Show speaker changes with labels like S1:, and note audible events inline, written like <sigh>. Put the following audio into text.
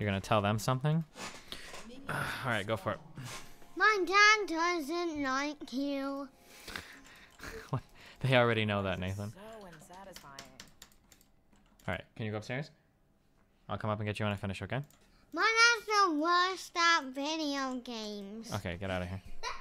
S1: You're gonna tell them something? <sighs> Alright, go
S2: for it.
S3: My dad doesn't like you.
S2: <laughs> they already know that, Nathan. Alright, can you go upstairs? I'll come up and get you when I finish, okay?
S3: My dad's the worst at video games.
S2: Okay, get out of here. <laughs>